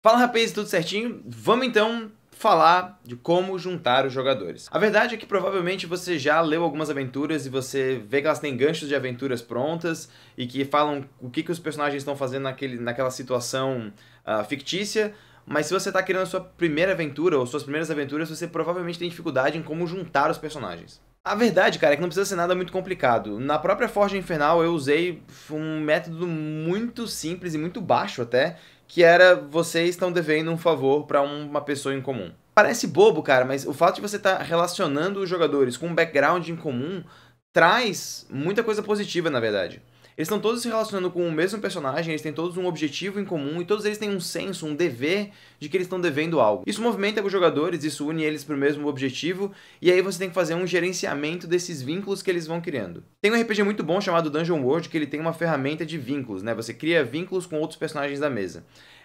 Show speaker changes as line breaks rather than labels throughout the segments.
Fala rapaz, tudo certinho? Vamos então falar de como juntar os jogadores. A verdade é que provavelmente você já leu algumas aventuras e você vê que elas têm ganchos de aventuras prontas e que falam o que, que os personagens estão fazendo naquele, naquela situação uh, fictícia, mas se você está criando a sua primeira aventura ou suas primeiras aventuras, você provavelmente tem dificuldade em como juntar os personagens. A verdade, cara, é que não precisa ser nada muito complicado. Na própria Forja Infernal eu usei um método muito simples e muito baixo até, que era vocês estão devendo um favor para uma pessoa em comum. Parece bobo, cara, mas o fato de você estar tá relacionando os jogadores com um background em comum traz muita coisa positiva, na verdade. Eles estão todos se relacionando com o mesmo personagem, eles têm todos um objetivo em comum e todos eles têm um senso, um dever de que eles estão devendo algo. Isso movimenta os jogadores, isso une eles para o mesmo objetivo, e aí você tem que fazer um gerenciamento desses vínculos que eles vão criando. Tem um RPG muito bom chamado Dungeon World que ele tem uma ferramenta de vínculos, né? Você cria vínculos com outros personagens da mesa.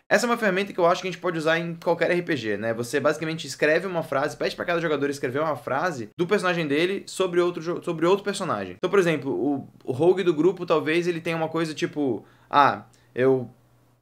Essa é uma ferramenta que eu acho que a gente pode usar em qualquer RPG, né? Você basicamente escreve uma frase, pede para cada jogador escrever uma frase do personagem dele sobre outro, sobre outro personagem. Então, por exemplo, o, o rogue do grupo talvez ele tenha uma coisa tipo: Ah, eu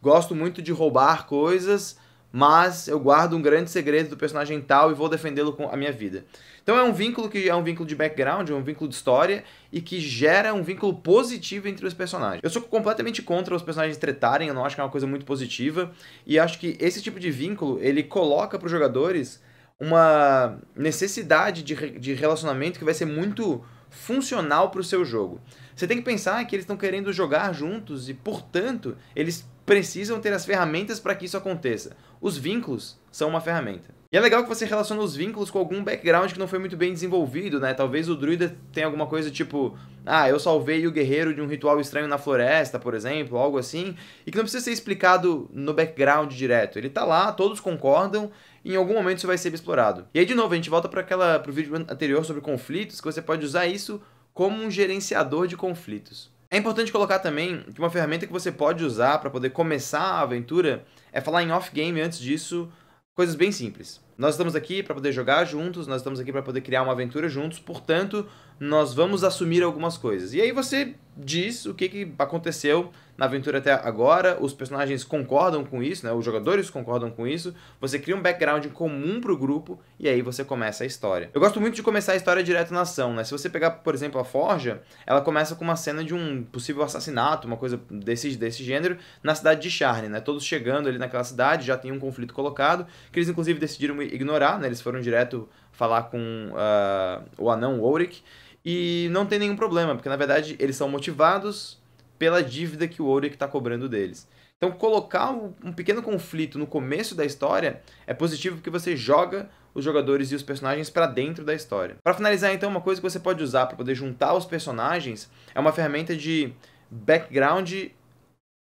gosto muito de roubar coisas mas eu guardo um grande segredo do personagem tal e vou defendê-lo com a minha vida. Então é um vínculo que é um vínculo de background, é um vínculo de história e que gera um vínculo positivo entre os personagens. Eu sou completamente contra os personagens tretarem, eu não acho que é uma coisa muito positiva e acho que esse tipo de vínculo ele coloca para os jogadores uma necessidade de, re de relacionamento que vai ser muito funcional para o seu jogo. Você tem que pensar que eles estão querendo jogar juntos e, portanto, eles precisam ter as ferramentas para que isso aconteça. Os vínculos são uma ferramenta. E é legal que você relaciona os vínculos com algum background que não foi muito bem desenvolvido, né? Talvez o druida tenha alguma coisa tipo, ah, eu salvei o guerreiro de um ritual estranho na floresta, por exemplo, algo assim, e que não precisa ser explicado no background direto. Ele tá lá, todos concordam, e em algum momento isso vai ser explorado. E aí, de novo, a gente volta para aquela pro vídeo anterior sobre conflitos, que você pode usar isso como um gerenciador de conflitos. É importante colocar também que uma ferramenta que você pode usar para poder começar a aventura é falar em off-game antes disso, coisas bem simples. Nós estamos aqui para poder jogar juntos, nós estamos aqui para poder criar uma aventura juntos, portanto, nós vamos assumir algumas coisas. E aí você diz o que, que aconteceu na aventura até agora, os personagens concordam com isso, né? os jogadores concordam com isso, você cria um background comum para o grupo e aí você começa a história. Eu gosto muito de começar a história direto na ação, né? Se você pegar, por exemplo, a Forja, ela começa com uma cena de um possível assassinato, uma coisa desse, desse gênero, na cidade de Charne, né? Todos chegando ali naquela cidade, já tem um conflito colocado, que eles inclusive decidiram ignorar, né? Eles foram direto falar com uh, o anão Ulrich e não tem nenhum problema, porque na verdade eles são motivados pela dívida que o Ulrich está cobrando deles. Então, colocar um pequeno conflito no começo da história é positivo porque você joga os jogadores e os personagens para dentro da história. Para finalizar, então, uma coisa que você pode usar para poder juntar os personagens é uma ferramenta de background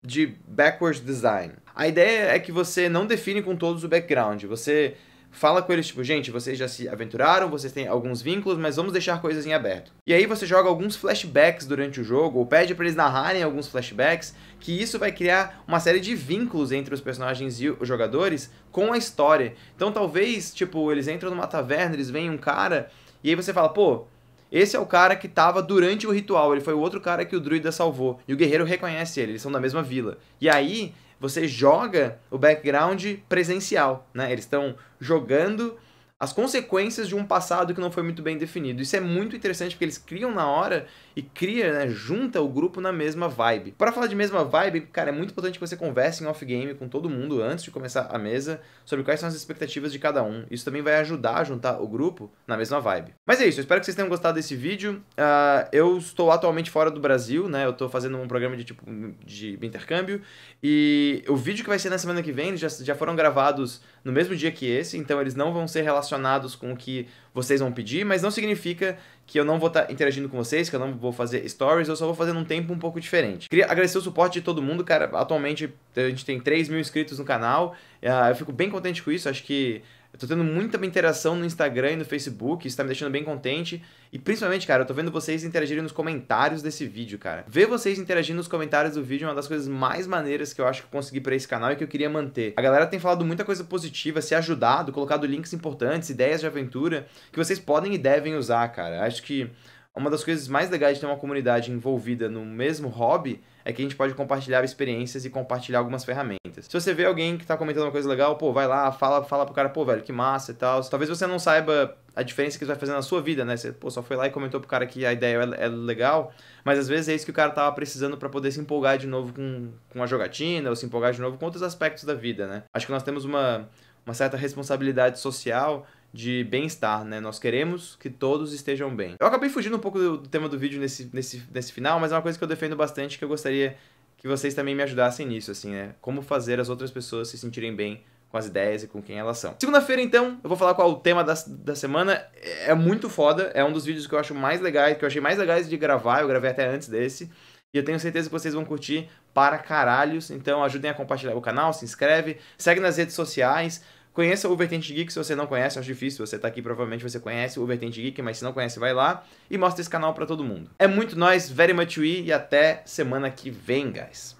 de backwards design. A ideia é que você não define com todos o background, você fala com eles, tipo, gente, vocês já se aventuraram, vocês têm alguns vínculos, mas vamos deixar coisas em aberto. E aí você joga alguns flashbacks durante o jogo, ou pede para eles narrarem alguns flashbacks, que isso vai criar uma série de vínculos entre os personagens e os jogadores com a história. Então talvez, tipo, eles entram numa taverna, eles veem um cara, e aí você fala, pô, esse é o cara que estava durante o ritual, ele foi o outro cara que o druida salvou. E o guerreiro reconhece ele, eles são da mesma vila. E aí, você joga o background presencial, né? Eles estão jogando as consequências de um passado que não foi muito bem definido. Isso é muito interessante porque eles criam na hora e cria, né, junta o grupo na mesma vibe. Para falar de mesma vibe, cara, é muito importante que você converse em off game com todo mundo antes de começar a mesa sobre quais são as expectativas de cada um. Isso também vai ajudar a juntar o grupo na mesma vibe. Mas é isso, eu espero que vocês tenham gostado desse vídeo. Uh, eu estou atualmente fora do Brasil, né? Eu estou fazendo um programa de tipo de intercâmbio e o vídeo que vai ser na semana que vem já, já foram gravados no mesmo dia que esse, então eles não vão ser relacionados relacionados com o que vocês vão pedir, mas não significa que eu não vou estar tá interagindo com vocês, que eu não vou fazer stories, eu só vou fazer num tempo um pouco diferente. Queria agradecer o suporte de todo mundo, cara. Atualmente a gente tem 3 mil inscritos no canal. Ah, eu fico bem contente com isso, acho que eu tô tendo muita interação no Instagram e no Facebook, isso tá me deixando bem contente. E principalmente, cara, eu tô vendo vocês interagirem nos comentários desse vídeo, cara. Ver vocês interagindo nos comentários do vídeo é uma das coisas mais maneiras que eu acho que eu consegui para esse canal e que eu queria manter. A galera tem falado muita coisa positiva, se ajudado, colocado links importantes, ideias de aventura que vocês podem e devem usar, cara. Acho Acho que uma das coisas mais legais de ter uma comunidade envolvida no mesmo hobby é que a gente pode compartilhar experiências e compartilhar algumas ferramentas. Se você vê alguém que está comentando uma coisa legal, pô, vai lá, fala, fala pro cara, pô, velho, que massa e tal. Talvez você não saiba a diferença que isso vai fazer na sua vida, né? Você, pô, só foi lá e comentou pro cara que a ideia é, é legal, mas às vezes é isso que o cara tava precisando para poder se empolgar de novo com, com a jogatina ou se empolgar de novo com outros aspectos da vida, né? Acho que nós temos uma, uma certa responsabilidade social de bem-estar, né? Nós queremos que todos estejam bem. Eu acabei fugindo um pouco do, tema do vídeo nesse, nesse, nesse final, mas é uma coisa que eu defendo bastante que eu gostaria que vocês também me ajudassem nisso, assim, né? Como fazer as outras pessoas se sentirem bem com as ideias e com quem elas são. Segunda-feira, então, eu vou falar qual é o tema da, da semana. É, é muito foda, é um dos vídeos que eu acho mais legais, que eu achei mais legais de gravar, eu gravei até antes desse. E eu tenho certeza que vocês vão curtir para caralhos. Então ajudem a compartilhar o canal, se inscreve, segue nas redes sociais. Conheça o Vertente Geek, se você não conhece, acho difícil, você tá aqui, provavelmente você conhece o Vertente Geek, mas se não conhece, vai lá e mostra esse canal para todo mundo. É muito nós, very much we, e até semana que vem, guys.